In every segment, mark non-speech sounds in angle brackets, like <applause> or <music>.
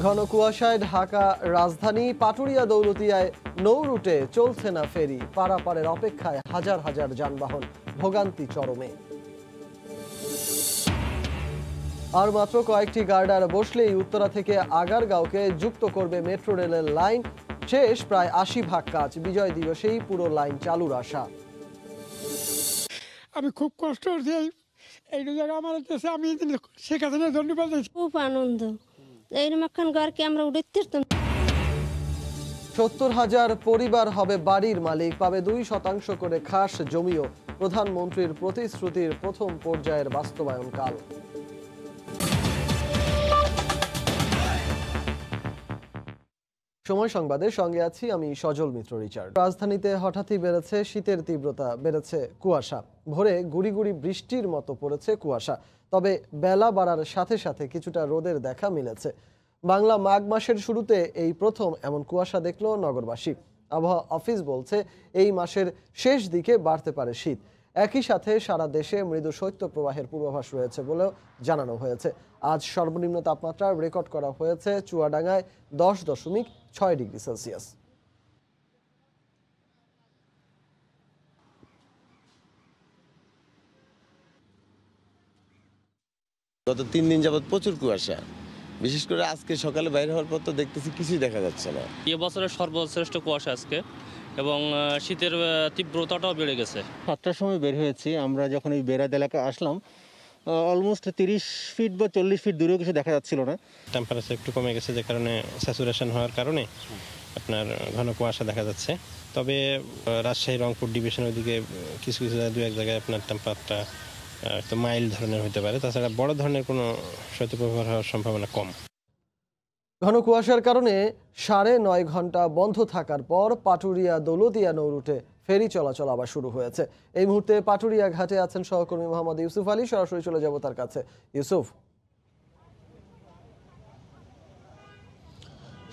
ঘন কুয়াশায় ঢাকা রাজধানী পাটুরিয়া দৌলতিয়ায় নৌ রুটে চলছে না ফেরি পারাপারের অপেক্ষায় হাজার হাজার যানবাহন ভোগান্তি চরমে আর মাত্র কয়েকটি গার্ডার বসলেই উত্তরা থেকে আগারগাঁওকে যুক্ত করবে মেট্রো রেলের লাইন শেষ প্রায় আশি ভাগ কাজ বিজয় দিবসেই পুরো লাইন চালুর আশা আমি খুব কষ্ট হচ্ছে এই জায়গা আমার আমি শেখ হাসিনা ধন্যবাদ খুব আনন্দ এইরকম একখান ঘরকে আমরা উড়ে তিরতাম সত্তর হাজার পরিবার হবে বাড়ির মালিক পাবে দুই শতাংশ করে খাস জমিও প্রধানমন্ত্রীর প্রতিশ্রুতির প্রথম পর্যায়ের বাস্তবায়ন কাল সময় সংবাদের সঙ্গে আছি আমি সজল মিত্র রিচার্ড রাজধানীতে হঠাৎই বেড়েছে শীতের তীব্রতা বেড়েছে কুয়াশা ভোরে গুড়ি গুড়ি বৃষ্টির মতো পড়েছে কুয়াশা তবে বেলা বাড়ার সাথে সাথে কিছুটা রোদের দেখা মিলেছে বাংলা মাঘ মাসের শুরুতে এই প্রথম এমন কুয়াশা দেখল নগরবাসী আবহাওয়া অফিস বলছে এই মাসের শেষ দিকে বাড়তে পারে শীত একই সাথে সারা দেশে মৃদু শৈত্য প্রবাহের পূর্বাভাস রয়েছে বলেও জানানো হয়েছে আজ সর্বনিম্ন তাপমাত্রা রেকর্ড করা হয়েছে চুয়াডাঙ্গায় দশ দশমিক ছয় ডিগ্রি সেলসিয়াস গত তিন দিন যাবৎ প্রচুর কুয়াশা বিশেষ করে আজকে সকালে বাইরে হওয়ার পর তো দেখতেছি কিছুই দেখা যাচ্ছে না এ বছরের সর্বশ্রেষ্ঠ কুয়াশা আজকে এবং শীতের তীব্রতাটাও বেড়ে গেছে সাতটার সময় বের হয়েছি আমরা যখন এই বেড়াদ এলাকায় আসলাম অলমোস্ট তিরিশ ফিট বা চল্লিশ ফিট দূরেও কিছু দেখা যাচ্ছিল না টেম্পারেচার একটু কমে গেছে যে কারণে স্যাচুরেশন হওয়ার কারণে আপনার ঘন কুয়াশা দেখা যাচ্ছে তবে রাজশাহী রংপুর ডিভিশন ওইদিকে কিছু কিছু দু এক জায়গায় আপনার টেম্পারটা একটু মাইল ধরনের হতে পারে তাছাড়া বড় ধরনের কোনো শৈত্যপ্রবাহ হওয়ার সম্ভাবনা কম ঘন কুয়াশার কারণে সাড়ে নয় ঘন্টা বন্ধ থাকার পর পাটুরিয়া দৌলতিয়া নৌরুটে ফেরি চলাচল আবার শুরু হয়েছে এই মুহূর্তে পাটুরিয়া ঘাটে আছেন সহকর্মী মোহাম্মদ ইউসুফ আলী সরাসরি চলে যাব তার কাছে ইউসুফ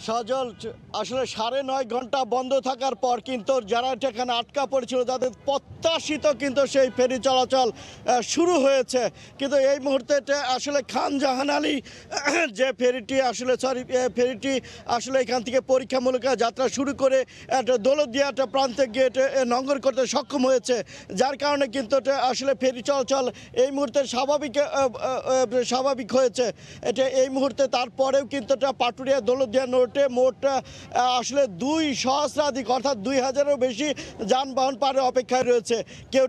সজল আসলে সাড়ে নয় ঘন্টা বন্ধ থাকার পর কিন্তু যারা এখানে আটকা পড়েছিল তাদের প্রত্যাশিত কিন্তু সেই ফেরি চলাচল শুরু হয়েছে কিন্তু এই মুহূর্তে আসলে খান জাহান আলী <clears throat> যে ফেরিটি আসলে সরি ফেরিটি আসলে এখান থেকে পরীক্ষামূলক যাত্রা শুরু করে একটা দোলদিয়া একটা প্রান্তে গিয়ে নঙ্গর করতে সক্ষম হয়েছে যার কারণে কিন্তু আসলে ফেরি চলাচল এই মুহূর্তে স্বাভাবিক স্বাভাবিক হয়েছে এটা এই মুহূর্তে তারপরেও কিন্তু পাটুরিয়া দোলদিয়া নোট কোর্টে মোট আসলে দুই সহস্রাধিক অর্থাৎ দুই হাজারেরও বেশি যানবাহন পারে অপেক্ষায় রয়েছে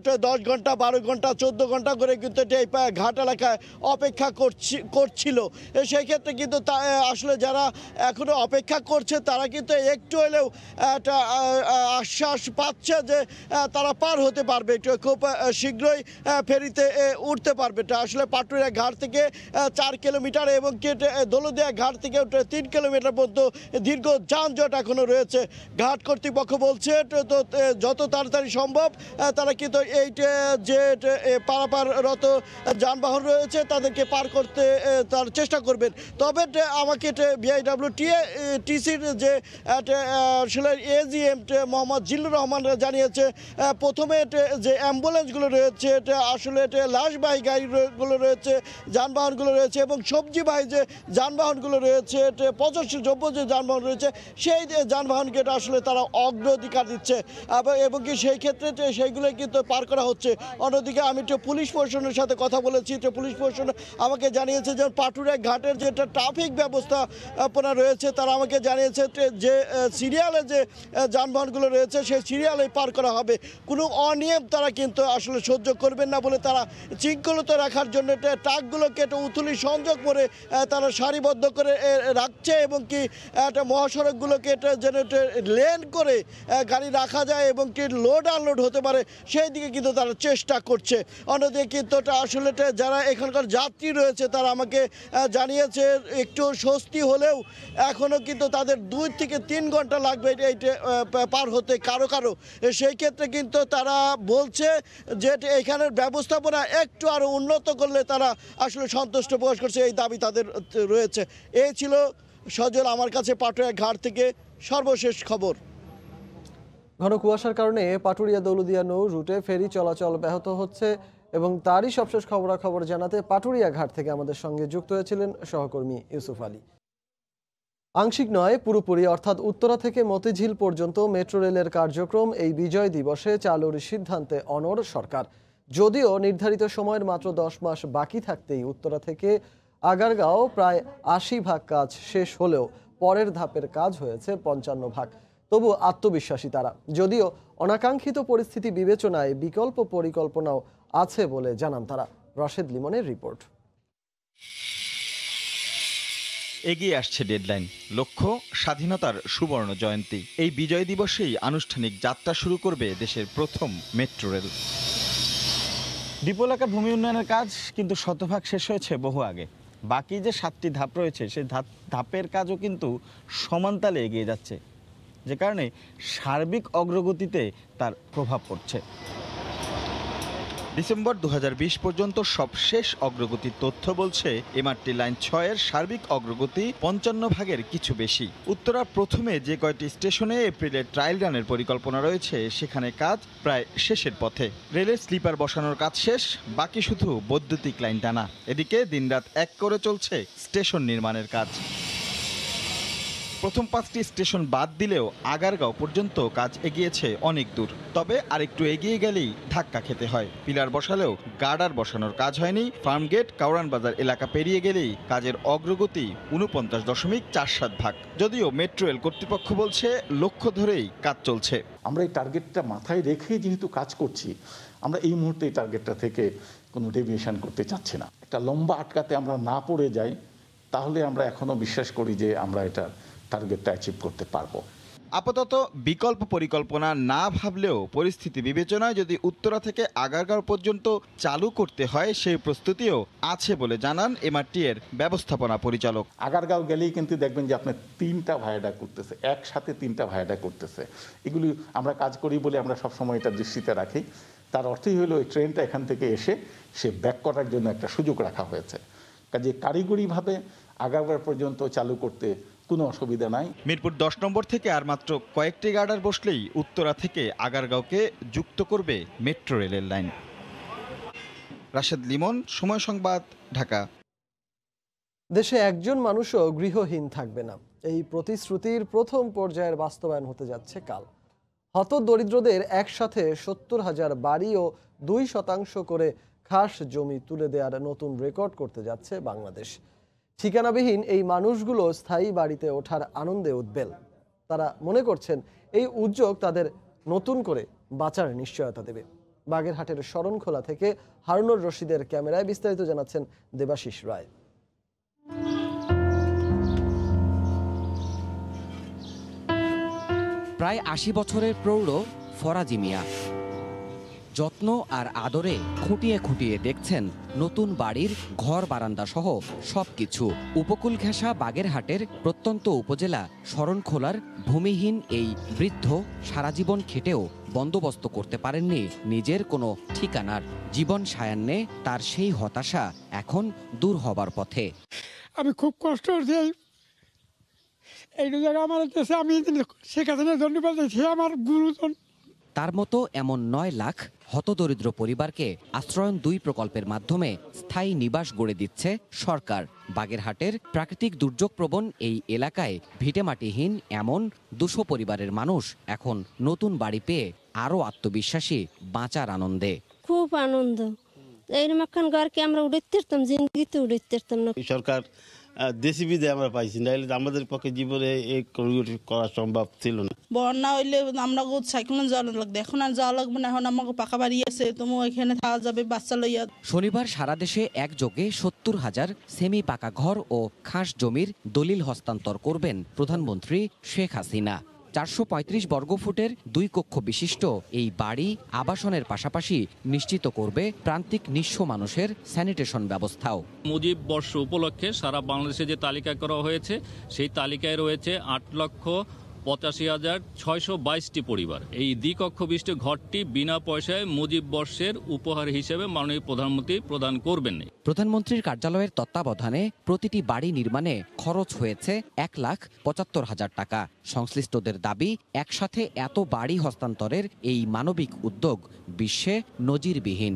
তো দশ ঘন্টা বারো ঘন্টা চোদ্দ ঘন্টা করে কিন্তু এটি এই ঘাট এলাকায় অপেক্ষা করছি করছিল সেই ক্ষেত্রে কিন্তু তা আসলে যারা এখনও অপেক্ষা করছে তারা কিন্তু একটু হলেও একটা আশ্বাস পাচ্ছে যে তারা পার হতে পারবে একটু খুব শীঘ্রই ফেরিতে উঠতে পারবে এটা আসলে পাটুরিয়া ঘাট থেকে চার কিলোমিটার এবং দোলদিয়া ঘাট থেকে তিন কিলোমিটার পর্যন্ত দীর্ঘ যানজট এখনও রয়েছে ঘাট কর্তৃপক্ষ বলছে তো যত তাড়াতাড়ি সম্ভব তারা কিন্তু এই যে পারাপাররত যানবাহন রয়েছে তাদেরকে পার করতে তার চেষ্টা করবেন তবে আমাকে ভিআইডাব্লিউ টি টিসির যে আসলে এজিএম মোহাম্মদ জিল্লুর রহমান জানিয়েছে প্রথমে যে অ্যাম্বুলেন্সগুলো রয়েছে আসলে লাশবাহী গাড়িগুলো রয়েছে যানবাহনগুলো রয়েছে এবং সবজিবাহী যে যানবাহনগুলো রয়েছে পঁচাশি দ্রব্য যে যানবাহন রয়েছে সেই যানবাহনকে এটা আসলে তারা অগ্রাধিকার দিচ্ছে এবং কি সেই ক্ষেত্রে সেইগুলো কিন্তু পার করা হচ্ছে অন্যদিকে আমি একটু পুলিশ প্রশাসনের সাথে কথা বলেছি তো পুলিশ প্রশাসন আমাকে জানিয়েছে যে পাটুরিয়া ঘাটের যে একটা ট্রাফিক ব্যবস্থা আপনার রয়েছে তারা আমাকে জানিয়েছে যে সিরিয়ালে যে যানবাহনগুলো রয়েছে সেই সিরিয়ালে পার করা হবে কোনো অনিয়ম তারা কিন্তু আসলে সহ্য করবেন না বলে তারা শৃঙ্খলিত রাখার জন্য ট্রাকগুলোকে একটা উথুলি সংযোগ করে তারা সারিবদ্ধ করে রাখছে এবং কি একটা মহাসড়কগুলোকে এটা যেন লেন করে গাড়ি রাখা যায় এবং কি লোড আনলোড হতে পারে সেই দিকে কিন্তু তারা চেষ্টা করছে অন্যদিকে কিন্তু আসলে যারা এখানকার যাত্রী রয়েছে তারা আমাকে জানিয়েছে একটু স্বস্তি হলেও এখনও কিন্তু তাদের দুই থেকে তিন ঘন্টা লাগবে এইটা পার হতে কারো কারো সেই ক্ষেত্রে কিন্তু তারা বলছে যে এখানের ব্যবস্থাপনা একটু আরও উন্নত করলে তারা আসলে সন্তুষ্ট প্রকাশ করছে এই দাবি তাদের রয়েছে এই ছিল সজল আমার কাছে পাটুরিয়া ঘাট থেকে সর্বশেষ খবর ঘন কুয়াশার কারণে পাটুরিয়া দৌলদিয়া নৌ রুটে ফেরি চলাচল ব্যাহত হচ্ছে এবং তারই সবশেষ খবরাখবর জানাতে পাটুরিয়া ঘাট থেকে আমাদের সঙ্গে যুক্ত হয়েছিলেন সহকর্মী ইউসুফ আলী আংশিক নয় পুরোপুরি অর্থাৎ উত্তরা থেকে মতিঝিল পর্যন্ত মেট্রো রেলের কার্যক্রম এই বিজয় দিবসে চালুর সিদ্ধান্তে অনর সরকার যদিও নির্ধারিত সময়ের মাত্র দশ মাস বাকি থাকতেই উত্তরা থেকে আগারগাঁও প্রায় আশি ভাগ কাজ শেষ হলেও পরের ধাপের কাজ হয়েছে পঞ্চান্ন ভাগ তবু আত্মবিশ্বাসী তারা যদিও অনাকাঙ্ক্ষিত পরিস্থিতি বিবেচনায় বিকল্প পরিকল্পনাও আছে বলে জানান তারা রশেদ লিমনের রিপোর্ট এগিয়ে আসছে ডেডলাইন লক্ষ্য স্বাধীনতার সুবর্ণ জয়ন্তী এই বিজয় দিবসেই আনুষ্ঠানিক যাত্রা শুরু করবে দেশের প্রথম মেট্রো রেল ডিপোলাকার ভূমি উন্নয়নের কাজ কিন্তু শতভাগ শেষ হয়েছে বহু আগে বাকি যে সাতটি ধাপ রয়েছে সেই ধাপ ধাপের কাজও কিন্তু সমানতালে এগিয়ে যাচ্ছে যে কারণে সার্বিক অগ্রগতিতে তার প্রভাব পড়ছে ডিসেম্বর দু পর্যন্ত সবশেষ অগ্রগতির তথ্য বলছে এমআরটি লাইন ছয়ের সার্বিক অগ্রগতি পঞ্চান্ন ভাগের কিছু বেশি উত্তরা প্রথমে যে কয়টি স্টেশনে এপ্রিলে ট্রায়াল রানের পরিকল্পনা রয়েছে সেখানে কাজ প্রায় শেষের পথে রেলের স্লিপার বসানোর কাজ শেষ বাকি শুধু বৈদ্যুতিক লাইন টানা এদিকে দিনরাত এক করে চলছে স্টেশন নির্মাণের কাজ প্রথম পাঁচটি স্টেশন বাদ দিলেও আগারগাঁও পর্যন্ত কাজ এগিয়েছে অনেক দূর তবে আরেকটু এগিয়ে গেলেই ধাক্কা খেতে হয় পিলার বসালেও গার্ডার বসানোর কাজ হয়নি ফার্মগেট কাউরান বাজার এলাকা পেরিয়ে গেলেই কাজের অগ্রগতি উনপঞ্চাশ দশমিক চার সাত ভাগ যদিও মেট্রো রেল কর্তৃপক্ষ বলছে লক্ষ্য ধরেই কাজ চলছে আমরা এই টার্গেটটা মাথায় রেখেই যেহেতু কাজ করছি আমরা এই মুহূর্তে এই টার্গেটটা থেকে কোনো ডেভিয়েশন করতে চাচ্ছি না একটা লম্বা আটকাতে আমরা না পড়ে যাই তাহলে আমরা এখনও বিশ্বাস করি যে আমরা এটা টার্গেটটা অ্যাচিভ করতে পারবো আপাতত বিকল্প পরিকল্পনা না ভাবলেও পরিস্থিতি বিবেচনায় যদি উত্তরা থেকে আগারগাঁও পর্যন্ত চালু করতে হয় সেই প্রস্তুতিও আছে বলে জানান এমআরটি এর ব্যবস্থাপনা পরিচালক আগারগাঁও গেলেই কিন্তু দেখবেন যে আপনার তিনটা ভায়াডা করতেছে একসাথে তিনটা ভায়াডা করতেছে এগুলি আমরা কাজ করি বলে আমরা সবসময় এটা দৃষ্টিতে রাখি তার অর্থই হলো ওই ট্রেনটা এখান থেকে এসে সে ব্যাক করার জন্য একটা সুযোগ রাখা হয়েছে কাজে কারিগরিভাবে আগারগাঁও পর্যন্ত চালু করতে কোনো অসুবিধা নাই মিরপুর দশ নম্বর থেকে আর মাত্র কয়েকটি গার্ডার বসলেই উত্তরা থেকে আগারগাঁওকে যুক্ত করবে মেট্রো রেলের লাইন রাশেদ লিমন সময় সংবাদ ঢাকা দেশে একজন মানুষও গৃহহীন থাকবে না এই প্রতিশ্রুতির প্রথম পর্যায়ের বাস্তবায়ন হতে যাচ্ছে কাল হত দরিদ্রদের একসাথে সত্তর হাজার বাড়ি ও দুই শতাংশ করে খাস জমি তুলে দেওয়ার নতুন রেকর্ড করতে যাচ্ছে বাংলাদেশ ঠিকানাবিহীন এই মানুষগুলো স্থায়ী বাড়িতে ওঠার আনন্দে উদ্বেল তারা মনে করছেন এই উদ্যোগ তাদের নতুন করে বাঁচার নিশ্চয়তা দেবে বাগেরহাটের শরণখোলা থেকে হারুনুর রশিদের ক্যামেরায় বিস্তারিত জানাচ্ছেন দেবাশিস রায় প্রায় আশি বছরের প্রৌঢ় ফরাজিমিয়া যত্ন আর আদরে খুঁটিয়ে খুঁটিয়ে দেখছেন নতুন বাড়ির ঘর বারান্দা সহ সব কিছু উপকূল ঘেঁষা বাগেরহাটের প্রত্যন্ত উপজেলা শরণখোলার ভূমিহীন এই বৃদ্ধ সারা জীবন খেটেও বন্দোবস্ত করতে পারেননি নিজের কোনো ঠিকানার জীবন সায়ান্নে তার সেই হতাশা এখন দূর হবার পথে আমি খুব কষ্ট হচ্ছে এই জায়গায় আমার আমি সেখানে ধন্যবাদ আমার গুরুজন তার মতো এমন নয় লাখ হতদরিদ্র পরিবারকে আশ্রয়ন দুই প্রকল্পের মাধ্যমে স্থায়ী নিবাস গড়ে দিচ্ছে সরকার বাগেরহাটের প্রাকৃতিক দুর্যোগপ্রবণ এই এলাকায় ভিটেমাটিহীন এমন দুশো পরিবারের মানুষ এখন নতুন বাড়ি পেয়ে আরও আত্মবিশ্বাসী বাঁচার আনন্দে খুব আনন্দ এইরকম ঘরকে আমরা উড়ে তিরতাম উড়ে না সরকার দেশি আমরা পাইছি নাহলে আমাদের পক্ষে জীবনে এই করা সম্ভব ছিল না বন্যা হইলে আমরা সাইক্লোন যাওয়া লাগবে এখন আর যাওয়া লাগবে না এখন আমাকে পাকা বাড়ি আছে তুমি এখানে থাকা যাবে বাচ্চা লইয়া শনিবার সারা দেশে একযোগে সত্তর হাজার সেমি পাকা ঘর ও খাস জমির দলিল হস্তান্তর করবেন প্রধানমন্ত্রী শেখ হাসিনা চারশো বর্গফুটের দুই কক্ষ বিশিষ্ট এই বাড়ি আবাসনের পাশাপাশি নিশ্চিত করবে প্রান্তিক নিঃস্ব মানুষের স্যানিটেশন ব্যবস্থাও মুজিব বর্ষ উপলক্ষে সারা বাংলাদেশে যে তালিকা করা হয়েছে সেই তালিকায় রয়েছে আট লক্ষ পঁচাশি হাজার ছয়শো বাইশটি পরিবার এই দ্বিকক্ষবিষ্ট বিশিষ্ট ঘরটি বিনা পয়সায় মুজিব বর্ষের উপহার হিসেবে মাননীয় প্রধানমন্ত্রী প্রদান করবেন প্রধানমন্ত্রীর কার্যালয়ের তত্ত্বাবধানে প্রতিটি বাড়ি নির্মাণে খরচ হয়েছে এক লাখ পঁচাত্তর হাজার টাকা সংশ্লিষ্টদের দাবি একসাথে এত বাড়ি হস্তান্তরের এই মানবিক উদ্যোগ বিশ্বে নজিরবিহীন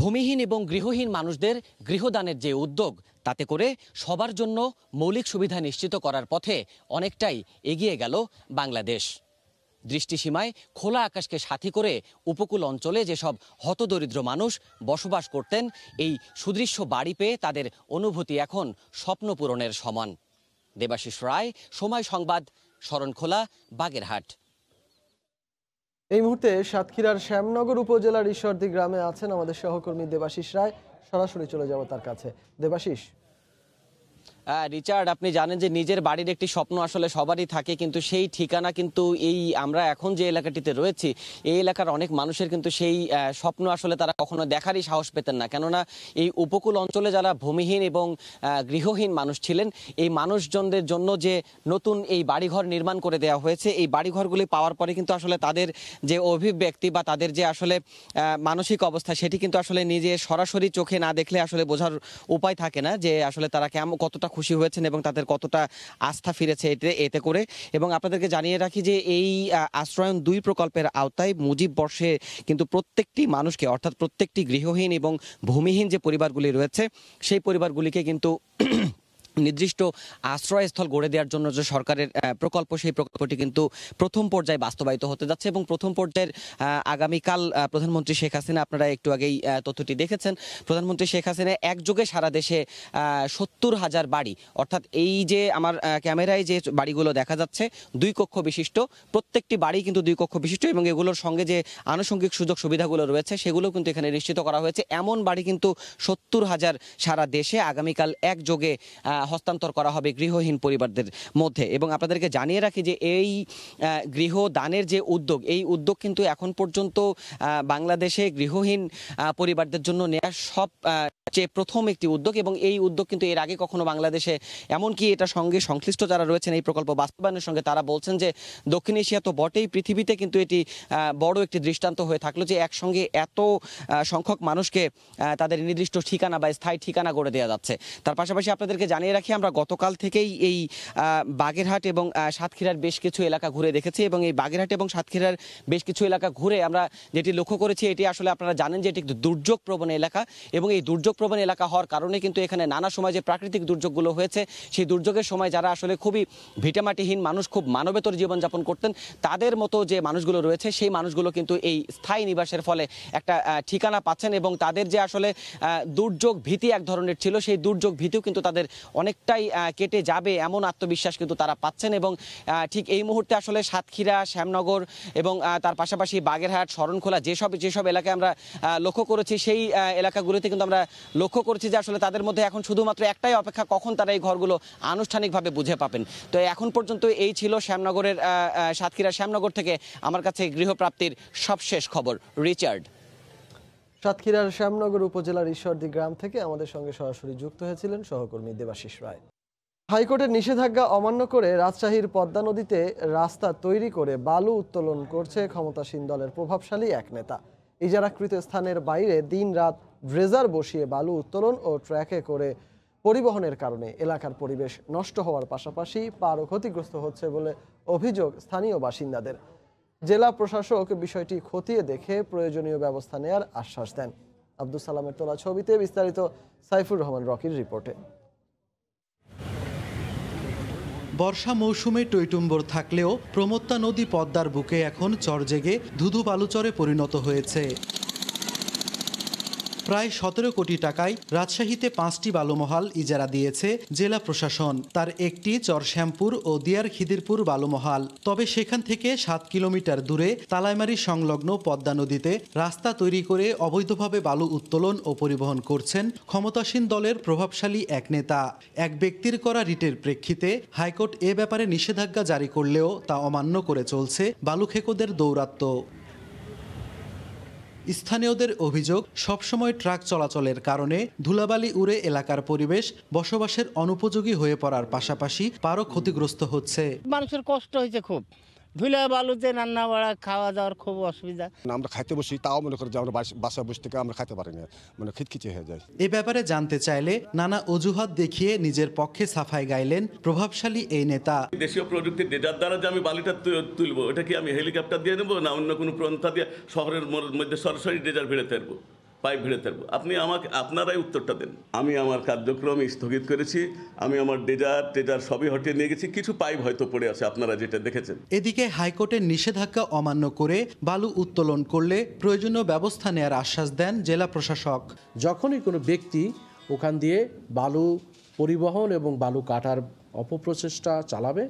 ভূমিহীন এবং গৃহহীন মানুষদের গৃহদানের যে উদ্যোগ তাতে করে সবার জন্য মৌলিক সুবিধা নিশ্চিত করার পথে অনেকটাই এগিয়ে গেল বাংলাদেশ দৃষ্টিসীমায় খোলা আকাশকে সাথী করে উপকূল অঞ্চলে যেসব হতদরিদ্র মানুষ বসবাস করতেন এই সুদৃশ্য বাড়ি পেয়ে তাদের অনুভূতি এখন স্বপ্ন পূরণের সমান দেবাশিস রায় সময় সংবাদ শরণখোলা বাগেরহাট এই মুহূর্তে সাতক্ষীরার শ্যামনগর উপজেলার ঈশ্বরদী গ্রামে আছেন আমাদের সহকর্মী দেবাশিস রায় সরাসরি চলে যাব তার কাছে দেবাশিস রিচার্ড আপনি জানেন যে নিজের বাড়ির একটি স্বপ্ন আসলে সবারই থাকে কিন্তু সেই ঠিকানা কিন্তু এই আমরা এখন যে এলাকাটিতে রয়েছি এই এলাকার অনেক মানুষের কিন্তু সেই স্বপ্ন আসলে তারা কখনো দেখারই সাহস পেতেন না কেননা এই উপকূল অঞ্চলে যারা ভূমিহীন এবং গৃহহীন মানুষ ছিলেন এই মানুষজনদের জন্য যে নতুন এই বাড়িঘর নির্মাণ করে দেওয়া হয়েছে এই বাড়িঘরগুলি পাওয়ার পরে কিন্তু আসলে তাদের যে অভিব্যক্তি বা তাদের যে আসলে মানসিক অবস্থা সেটি কিন্তু আসলে নিজে সরাসরি চোখে না দেখলে আসলে বোঝার উপায় থাকে না যে আসলে তারা কেমন কতটা খুশি হয়েছেন এবং তাদের কতটা আস্থা ফিরেছে এতে এতে করে এবং আপনাদেরকে জানিয়ে রাখি যে এই আশ্রয়ন দুই প্রকল্পের আওতায় মুজিব বর্ষে কিন্তু প্রত্যেকটি মানুষকে অর্থাৎ প্রত্যেকটি গৃহহীন এবং ভূমিহীন যে পরিবারগুলি রয়েছে সেই পরিবারগুলিকে কিন্তু নির্দিষ্ট আশ্রয়স্থল গড়ে দেওয়ার জন্য যে সরকারের প্রকল্প সেই প্রকল্পটি কিন্তু প্রথম পর্যায়ে বাস্তবায়িত হতে যাচ্ছে এবং প্রথম পর্যায়ের আগামীকাল প্রধানমন্ত্রী শেখ হাসিনা আপনারা একটু আগেই তথ্যটি দেখেছেন প্রধানমন্ত্রী শেখ হাসিনা একযোগে সারা দেশে সত্তর হাজার বাড়ি অর্থাৎ এই যে আমার ক্যামেরায় যে বাড়িগুলো দেখা যাচ্ছে দুই কক্ষ বিশিষ্ট প্রত্যেকটি বাড়ি কিন্তু দুই কক্ষ বিশিষ্ট এবং এগুলোর সঙ্গে যে আনুষঙ্গিক সুযোগ সুবিধাগুলো রয়েছে সেগুলো কিন্তু এখানে নিশ্চিত করা হয়েছে এমন বাড়ি কিন্তু সত্তর হাজার সারা দেশে আগামীকাল একযোগে হস্তান্তর করা হবে গৃহহীন পরিবারদের মধ্যে এবং আপনাদেরকে জানিয়ে রাখি যে এই গৃহ দানের যে উদ্যোগ এই উদ্যোগ কিন্তু এখন পর্যন্ত বাংলাদেশে গৃহহীন পরিবারদের জন্য নেওয়া সব যে প্রথম একটি উদ্যোগ এবং এই উদ্যোগ কিন্তু এর আগে কখনো বাংলাদেশে এমনকি এটা সঙ্গে সংশ্লিষ্ট যারা রয়েছেন এই প্রকল্প বাস্তবায়নের সঙ্গে তারা বলছেন যে দক্ষিণ এশিয়া তো বটেই পৃথিবীতে কিন্তু এটি বড় একটি দৃষ্টান্ত হয়ে থাকলো যে একসঙ্গে এত সংখ্যক মানুষকে তাদের নির্দিষ্ট ঠিকানা বা স্থায়ী ঠিকানা গড়ে দেওয়া যাচ্ছে তার পাশাপাশি আপনাদেরকে জানিয়ে রাখি আমরা গতকাল থেকেই এই বাগেরহাট এবং সাতক্ষীরার বেশ কিছু এলাকা ঘুরে দেখেছি এবং এই বাগেরহাট এবং সাতক্ষীরার বেশ কিছু এলাকা ঘুরে আমরা যেটি লক্ষ্য করেছি এটি আসলে আপনারা জানেন যে এটি দুর্যোগ প্রবণ এলাকা এবং এই দুর্যোগ প্রবণ এলাকা হওয়ার কারণে কিন্তু এখানে নানা সময় যে প্রাকৃতিক দুর্যোগগুলো হয়েছে সেই দুর্যোগের সময় যারা আসলে খুবই ভিটামাটিহীন মানুষ খুব মানবেতর জীবনযাপন করতেন তাদের মতো যে মানুষগুলো রয়েছে সেই মানুষগুলো কিন্তু এই স্থায়ী নিবাসের ফলে একটা ঠিকানা পাচ্ছেন এবং তাদের যে আসলে দুর্যোগ ভীতি এক ধরনের ছিল সেই দুর্যোগ ভীতিও কিন্তু তাদের অনেকটাই কেটে যাবে এমন আত্মবিশ্বাস কিন্তু তারা পাচ্ছেন এবং ঠিক এই মুহূর্তে আসলে সাতক্ষীরা শ্যামনগর এবং তার পাশাপাশি বাগেরহাট শরণখোলা যেসব যেসব এলাকায় আমরা লক্ষ্য করেছি সেই এলাকাগুলোতে কিন্তু আমরা লক্ষ্য করছি যে আসলে তাদের মধ্যে এখন শুধুমাত্র একটাই অপেক্ষা কখন তারা এই ঘরগুলো আনুষ্ঠানিকভাবে বুঝে পাবেন তো এখন পর্যন্ত এই ছিল শ্যামনগরের সাতক্ষীরা শ্যামনগর থেকে আমার কাছে গৃহপ্রাপ্তির সবশেষ খবর রিচার্ড সাতক্ষীরার শ্যামনগর উপজেলার ঈশ্বরদী গ্রাম থেকে আমাদের সঙ্গে সরাসরি যুক্ত হয়েছিলেন সহকর্মী দেবাশিস রায় হাইকোর্টের নিষেধাজ্ঞা অমান্য করে রাজশাহীর পদ্মা নদীতে রাস্তা তৈরি করে বালু উত্তোলন করছে ক্ষমতাসীন দলের প্রভাবশালী এক নেতা ইজারাকৃত স্থানের বাইরে দিন রাত ড্রেজার বসিয়ে বালু উত্তোলন ও ট্র্যাকে করে পরিবহনের কারণে এলাকার পরিবেশ নষ্ট হওয়ার পাশাপাশি পারও ক্ষতিগ্রস্ত হচ্ছে বলে অভিযোগ স্থানীয় বাসিন্দাদের জেলা প্রশাসক বিষয়টি খতিয়ে দেখে প্রয়োজনীয় ব্যবস্থা নেয়ার আশ্বাস দেন আব্দুল সালামের তোলা ছবিতে বিস্তারিত সাইফুর রহমান রকির রিপোর্টে বর্ষা মৌসুমে টৈটুম্বর থাকলেও প্রমত্তা নদী পদ্মার বুকে এখন চর জেগে ধুধু বালুচরে পরিণত হয়েছে প্রায় সতেরো কোটি টাকায় রাজশাহীতে পাঁচটি বালুমহাল ইজারা দিয়েছে জেলা প্রশাসন তার একটি চরশ্যামপুর ও দিয়ার খিদিরপুর বালুমহাল তবে সেখান থেকে সাত কিলোমিটার দূরে তালাইমারি সংলগ্ন পদ্মা নদীতে রাস্তা তৈরি করে অবৈধভাবে বালু উত্তোলন ও পরিবহন করছেন ক্ষমতাসীন দলের প্রভাবশালী এক নেতা এক ব্যক্তির করা রিটের প্রেক্ষিতে হাইকোর্ট এ ব্যাপারে নিষেধাজ্ঞা জারি করলেও তা অমান্য করে চলছে বালুখেকোদের দৌরাত্ম্য স্থানীয়দের অভিযোগ সবসময় ট্রাক চলাচলের কারণে ধুলাবালি উড়ে এলাকার পরিবেশ বসবাসের অনুপযোগী হয়ে পড়ার পাশাপাশি পারও ক্ষতিগ্রস্ত হচ্ছে মানুষের কষ্ট হয়েছে খুব ধুলা বালুতে রান্না বাড়া খাওয়া দাওয়ার খুব অসুবিধা আমরা খাইতে বসি তাও মনে করি যে আমরা বাসা বসে থেকে আমরা খাইতে পারি না মানে খিটখিটে হয়ে যায় এ ব্যাপারে জানতে চাইলে নানা অজুহাত দেখিয়ে নিজের পক্ষে সাফাই গাইলেন প্রভাবশালী এই নেতা দেশীয় প্রযুক্তির ডেটার দ্বারা যে আমি বালিটা তুলবো এটা কি আমি হেলিকপ্টার দিয়ে নেবো না অন্য কোনো প্রন্থা দিয়ে শহরের মধ্যে সরাসরি ডেজার ফেরত ফেলবো পাইপ ভিড়ে থাকবো আপনি আমাকে আপনারাই উত্তরটা দেন আমি আমার কার্যক্রম স্থগিত করেছি আমি আমার ডেজার টেজার সবই হটিয়ে নিয়ে গেছি কিছু পাইপ হয়তো পড়ে আছে আপনারা যেটা দেখেছেন এদিকে হাইকোর্টের নিষেধাজ্ঞা অমান্য করে বালু উত্তোলন করলে প্রয়োজনীয় ব্যবস্থা নেয়ার আশ্বাস দেন জেলা প্রশাসক যখনই কোনো ব্যক্তি ওখান দিয়ে বালু পরিবহন এবং বালু কাটার অপপ্রচেষ্টা চালাবে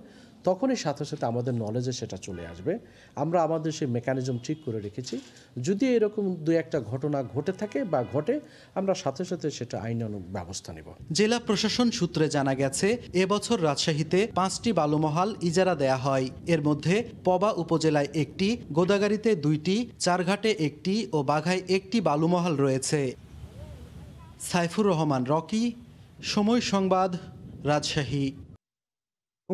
তখনই সাথে সাথে আমাদের নলেজে সেটা চলে আসবে আমরা আমাদের সেই মেকানিজম ঠিক করে রেখেছি যদি এরকম দু একটা ঘটনা ঘটে থাকে বা ঘটে আমরা সাথে সাথে সেটা আইনানুক ব্যবস্থা নেব জেলা প্রশাসন সূত্রে জানা গেছে এবছর রাজশাহীতে পাঁচটি বালুমহাল ইজারা দেয়া হয় এর মধ্যে পবা উপজেলায় একটি গোদাগাড়িতে দুইটি চারঘাটে একটি ও বাঘায় একটি বালুমহাল রয়েছে সাইফুর রহমান রকি সময় সংবাদ রাজশাহী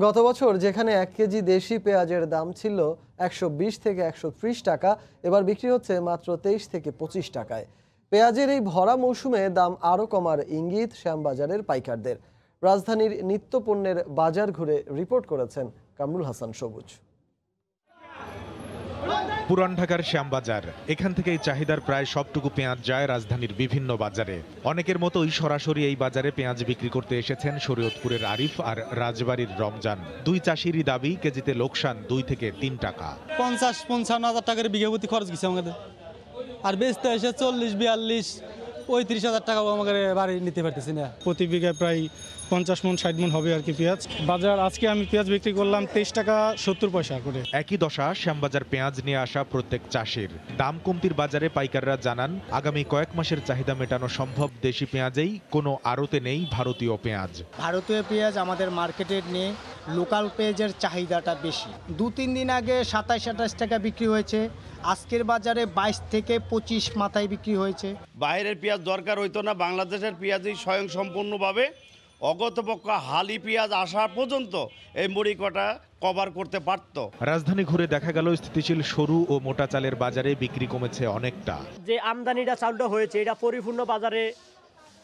গত বছর যেখানে এক কেজি দেশি পেঁয়াজের দাম ছিল একশো থেকে একশো টাকা এবার বিক্রি হচ্ছে মাত্র তেইশ থেকে পঁচিশ টাকায় পেঁয়াজের এই ভরা মৌসুমে দাম আরও কমার ইঙ্গিত শ্যামবাজারের পাইকারদের রাজধানীর নিত্যপণ্যের বাজার ঘুরে রিপোর্ট করেছেন কামরুল হাসান সবুজ পুরান ঢাকার শ্যামবাজার এখান থেকেই চাহিদার প্রায় সবটুকু পেঁয়াজ যায় রাজধানীর বিভিন্ন বাজারে অনেকের মতোই সরাসরি এই বাজারে পেঁয়াজ বিক্রি করতে এসেছেন শরীয়তপুরের আরিফ আর রাজবাড়ির রমজান দুই চাষিরই দাবি কেজিতে লোকসান দুই থেকে তিন টাকা পঞ্চাশ পঞ্চান্ন হাজার টাকার বিঘা প্রতি খরচ গেছে আমাদের আর বেচতে এসে চল্লিশ বিয়াল্লিশ পঁয়ত্রিশ হাজার টাকা আমাকে বাড়ি নিতে পারতেছি না প্রতি বিঘায় প্রায় পঞ্চাশ মন ষাট মন হবে আর কি পেঁয়াজ বাজার আজকে আমি পেঁয়াজ বিক্রি করলাম তেইশ টাকা সত্তর পয়সা করে একই দশা শ্যামবাজার পেঁয়াজ নিয়ে আসা প্রত্যেক চাষের দাম কমতির বাজারে পাইকাররা জানান আগামী কয়েক মাসের চাহিদা মেটানো সম্ভব দেশি পেঁয়াজেই কোনো আড়তে নেই ভারতীয় পেঁয়াজ ভারতীয় পেঁয়াজ আমাদের মার্কেটের নেই লোকাল পেঁয়াজের চাহিদাটা বেশি দু তিন দিন আগে সাতাশ আঠাশ টাকা বিক্রি হয়েছে আজকের বাজারে বাইশ থেকে পঁচিশ মাথায় বিক্রি হয়েছে বাইরের পেঁয়াজ দরকার হইতো না বাংলাদেশের পেঁয়াজই স্বয়ং সম্পূর্ণভাবে অগতপক্ষ হালি পেঁয়াজ আসা পর্যন্ত এই মুড়ি কটা কভার করতে পারত রাজধানী ঘুরে দেখা গেল স্থিতিশীল সরু ও মোটা চালের বাজারে বিক্রি কমেছে অনেকটা যে আমদানিটা চালটা হয়েছে এটা পরিপূর্ণ বাজারে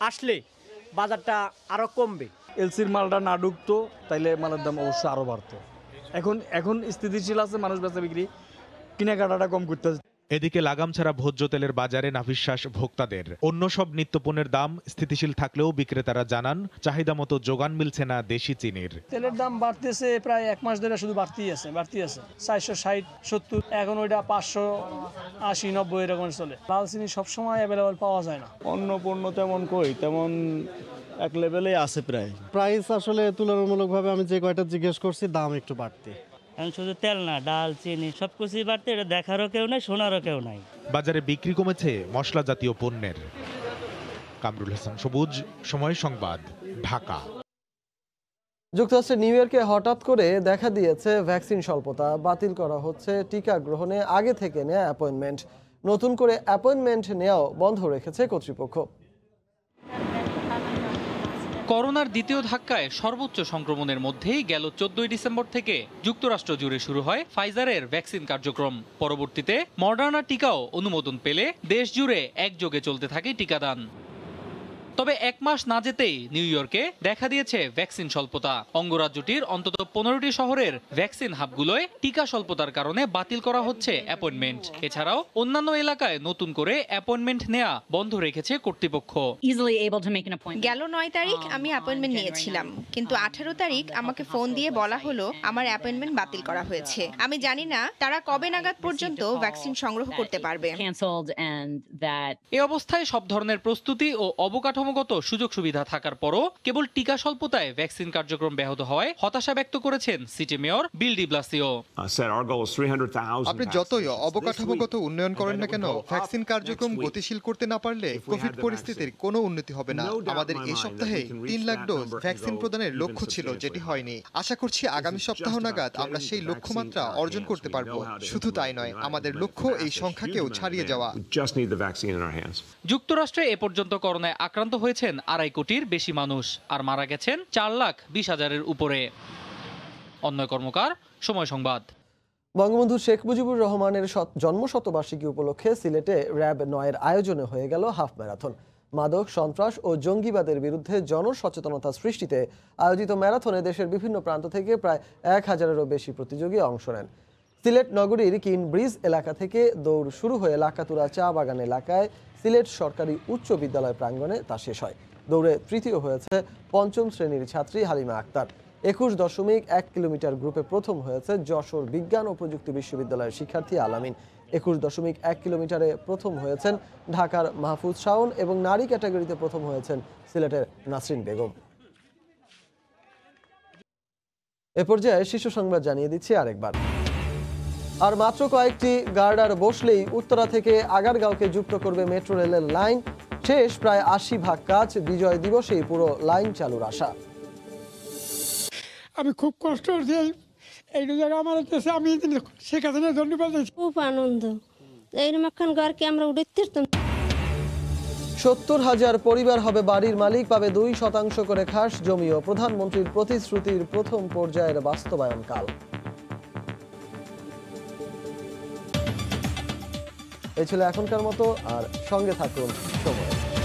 আসলে বাজারটা আরও কমবে এলসির মালটা না ঢুকতো তাইলে মালের দাম অবশ্যই আরও বাড়তো এখন এখন স্থিতিশীল আছে মানুষ বেচা বিক্রি কেনাকাটাটা কম করতেছে এদিকে লাগাম ছাড়া ভোজ্য তেলের বাজারে নাভিশ্বাস ভোক্তাদের অন্য সব নিত্যপণ্যের দাম স্থিতিশীল থাকলেও বিক্রেতারা জানান চাহিদা মতো যোগান মিলছে না দেশি চিনির তেলের দাম বাড়তেছে প্রায় এক মাস ধরে শুধু বাড়তেই আছে বাড়তেই আছে চারশো ষাট সত্তর এখন ওইটা পাঁচশো আশি নব্বই এরকম চলে লাল চিনি সবসময় অ্যাভেলেবল পাওয়া যায় না অন্য পণ্য তেমন কই তেমন এক লেভেলেই আছে প্রায় প্রাইস আসলে তুলনামূলকভাবে আমি যে কয়টা জিজ্ঞেস করছি দাম একটু বাড়তে এখন শুধু তেল না ডাল চিনি সব কিছুই বাড়তে এটা দেখারও কেউ নাই শোনারও কেউ নাই বাজারে বিক্রি কমেছে মশলা জাতীয় পণ্যের কামরুল হাসান সবুজ সময় সংবাদ ঢাকা যুক্তরাষ্ট্রে নিউ ইয়র্কে হঠাৎ করে দেখা দিয়েছে ভ্যাকসিন স্বল্পতা বাতিল করা হচ্ছে টিকা গ্রহণে আগে থেকে নেওয়া অ্যাপয়েন্টমেন্ট নতুন করে অ্যাপয়েন্টমেন্ট নেওয়াও বন্ধ রেখেছে কর্তৃপক্ষ করোনার দ্বিতীয় ধাক্কায় সর্বোচ্চ সংক্রমণের মধ্যেই গেল চোদ্দই ডিসেম্বর থেকে যুক্তরাষ্ট্র জুড়ে শুরু হয় ফাইজারের ভ্যাকসিন কার্যক্রম পরবর্তীতে মডার্না টিকাও অনুমোদন পেলে দেশ জুড়ে একযোগে চলতে থাকে টিকাদান তবে এক মাস না যেতেই নিউ ইয়র্কে দেখা দিয়েছে ভ্যাকসিন স্বল্পতা অঙ্গরাজ্যটির অন্তত পনেরোটি শহরের ভ্যাকসিন হাবগুলোয় টিকা স্বল্পতার কারণে বাতিল করা হচ্ছে অ্যাপয়েন্টমেন্ট এছাড়াও অন্যান্য এলাকায় নতুন করে অ্যাপয়েন্টমেন্ট নেওয়া বন্ধ রেখেছে কর্তৃপক্ষ গেল নয় তারিখ আমি অ্যাপয়েন্টমেন্ট নিয়েছিলাম কিন্তু আঠারো তারিখ আমাকে ফোন দিয়ে বলা হলো আমার অ্যাপয়েন্টমেন্ট বাতিল করা হয়েছে আমি জানি না তারা কবে নাগাদ পর্যন্ত ভ্যাকসিন সংগ্রহ করতে পারবে এ অবস্থায় সব ধরনের প্রস্তুতি ও অবকাঠামো কাঠামোগত সুযোগ সুবিধা থাকার পরও কেবল টিকা স্বল্পতায় ভ্যাকসিন কার্যক্রম ব্যাহত হওয়ায় হতাশা ব্যক্ত করেছেন city mayor Bill de Blasio uh, আপনি যতই অবকাঠামোগত উন্নয়ন করেন না কেন ভ্যাকসিন কার্যক্রম গতিশীল করতে না পারলে কোভিড পরিস্থিতির কোনো উন্নতি হবে না আমাদের এই সপ্তাহে তিন লাখ ডোজ ভ্যাকসিন প্রদানের লক্ষ্য ছিল যেটি হয়নি আশা করছি আগামী সপ্তাহ নাগাদ আমরা সেই লক্ষ্যমাত্রা অর্জন করতে পারব শুধু তাই নয় আমাদের লক্ষ্য এই সংখ্যাকেও ছাড়িয়ে যাওয়া যুক্তরাষ্ট্রে এ পর্যন্ত করোনায় আক্রান্ত হয়েছেন আড়াই কোটির বেশি মানুষ আর মারা গেছেন চার লাখ বিশ হাজারের উপরে অন্যয় কর্মকার সময় সংবাদ বঙ্গবন্ধু শেখ মুজিবুর রহমানের জন্মশতবার্ষিকী উপলক্ষে সিলেটে র্যাব নয়ের আয়োজনে হয়ে গেল হাফ ম্যারাথন মাদক সন্ত্রাস ও জঙ্গিবাদের বিরুদ্ধে জনসচেতনতা সৃষ্টিতে আয়োজিত ম্যারাথনে দেশের বিভিন্ন প্রান্ত থেকে প্রায় এক হাজারেরও বেশি প্রতিযোগী অংশ নেন সিলেট নগরীর কিনব্রিজ এলাকা থেকে দৌড় শুরু হয়ে লাকাতুরা চা বাগান এলাকায় সিলেট সরকারি উচ্চ বিদ্যালয় প্রাঙ্গণে তা শেষ হয় দৌড়ে তৃতীয় হয়েছে পঞ্চম শ্রেণীর ছাত্রী হালিমা আক্তার একুশ দশমিক এক কিলোমিটার গ্রুপে প্রথম হয়েছে যশোর বিজ্ঞান ও প্রযুক্তি বিশ্ববিদ্যালয়ের শিক্ষার্থী আলামিন একুশ দশমিক এক কিলোমিটারে প্রথম হয়েছেন ঢাকার মাহফুজ শাওন এবং নারী ক্যাটাগরিতে প্রথম হয়েছেন সিলেটের নাসরিন বেগম এ পর্যায়ে শিশু সংবাদ জানিয়ে দিচ্ছি আরেকবার আর মাত্র কয়েকটি গার্ডার বসলেই উত্তরা থেকে আগারগাঁওকে যুক্ত করবে মেট্রো রেলের লাইন শেষ প্রায় আশি ভাগ কাজ বিজয় দিবসেই পুরো লাইন চালুর আশা আমি খুব কষ্ট হচ্ছে আমার দেশে আমি শেখ হাসিনা ধন্যবাদ খুব আনন্দ এই মাখন ঘরকে আমরা উঠতে সত্তর হাজার পরিবার হবে বাড়ির মালিক পাবে দুই শতাংশ করে খাস জমিও প্রধানমন্ত্রীর প্রতিশ্রুতির প্রথম পর্যায়ের বাস্তবায়ন কাল এই ছিল এখনকার মতো আর সঙ্গে থাকুন সময়